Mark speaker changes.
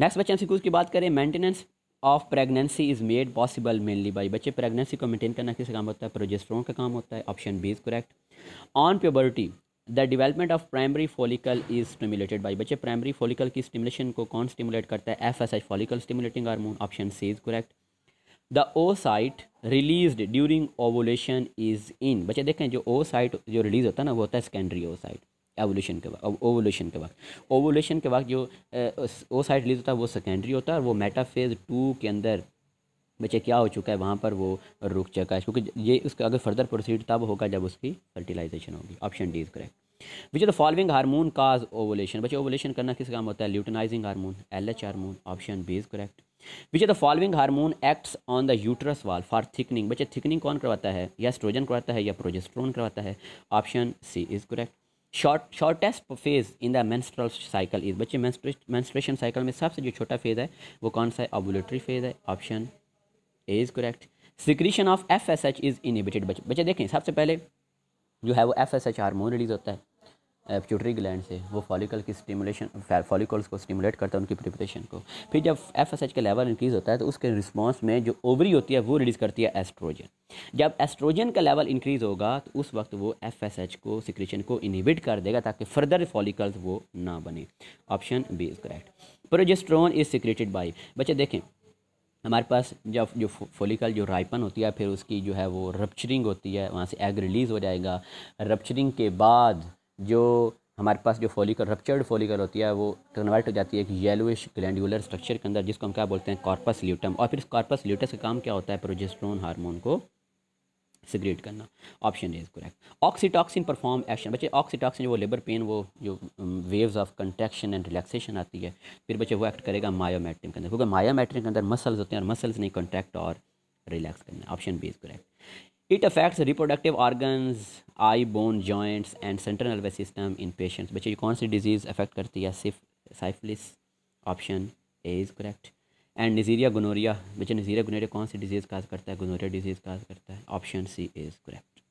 Speaker 1: next बच्चे MCQs की बात करें maintenance of pregnancy is made possible mainly by बच्चे प्रेगनेंसी को मेंटेन करना किसका काम होता है प्रोजेस्ट्रोन का काम होता है option B is correct on puberty the development of primary follicle is stimulated by बच्चे प्राइमरी फॉलिकल की स्टिमुलेशन को कौन स्टिमुलेट करता है F S H follicle stimulating hormone option C is correct the oocyte release during ovulation is in बच्चे देखें जो ओ site जो रिलीज़ होता है ना वो होता है सेकेंडरी ओ साइट एवोल्यूशन के वक्त ओवोल्यूशन के वक्त ओवोल्यूशन के वक्त जो ओ साइड रिलीज होता है वो सेकेंडरी होता है और वो मेटाफेज टू के अंदर बच्चे क्या हो चुका है वहाँ पर वो रुक चुका है क्योंकि ये उसका अगर फर्दर प्रोसीड तब होगा जब उसकी फर्टिलाइजेशन होगी option D is correct which the following hormone cause ovulation बच्चे ओवोलेशन करना किस काम होता है luteinising hormone L H hormone option B is correct which the following hormone acts on the uterus wall for thickening बच्चे thickening कौन करवाता है या स्ट्रोजन करवाता है या प्रोजेस्ट्रोन करवाता है option C is correct short shortest phase in the menstrual cycle is बच्चे मेंस्ट्रुएशन साइकिल में सबसे जो छोटा फेज़ है वो कौन सा है ओबुलेटरी फेज़ है option A is correct secretion of F S H is inhibited बच्चे बच्चे देखें सबसे पहले जो है वो F S H hormone release होता है प्यूटरी ग्लैंड से वो फॉलिकल की स्टिमुलेशन फॉलिकल्स को स्टिमुलेट करता है उनकी प्रिपरेशन को फिर जब एफ एस एच का लेवल इंक्रीज़ होता है तो उसके रिस्पॉन्स में जो ओवरी होती है वो रिलीज़ करती है एस्ट्रोजन जब एस्ट्रोजन का लेवल इंक्रीज़ होगा तो उस वक्त वो एफ एस एच को सिक्रेशन को इनिबिट कर देगा ताकि फर्दर फॉलिकल्स वो ना बने option B is correct progesterone is secreted by बच्चे देखें हमारे पास जब जो फोलिकल जो राइपन होती है फिर उसकी जो है वो रप्चरिंग होती है वहाँ से एग रिलीज़ हो जाएगा रप्चरिंग के बाद जो हमारे पास जो फॉलिकल रप्चर्ड फॉलिकल होती है वो कन्वर्ट हो जाती है एक येलोइश ग्लैंडुलर स्ट्रक्चर के अंदर जिसको हम क्या बोलते हैं कॉर्पस ल्यूटम और फिर इस कॉर्पस ल्यूटस का काम क्या होता है प्रोजेस्ट्रोन हार्मोन को सिगरेट करना option is correct oxytocin perform action बच्चे ऑक्सीटॉक्सिन जो लेबर पेन वो जो waves of contraction and relaxation आती है फिर बच्चे वो एक्ट करेगा मायोमेट्रिन के अंदर क्योंकि मायोमेट्रिन के अंदर मसल्स होते हैं और मसल्स नहीं कॉन्ट्रैक्ट और रिलैक्स करना option B is correct it affects reproductive organs, eye bone joints and central nervous system in patients बच्चे कौन सी डिजीज़ अफेक्ट करती है सिर्फ syphilis option A is correct and Neisseria gonorrhoea बच्चे नज़ीरिया गनोरिया कौन सी डिजीज़ काज करता है गनोरिया डिजीज़ काज करता है ऑप्शन सी इज़ करेक्ट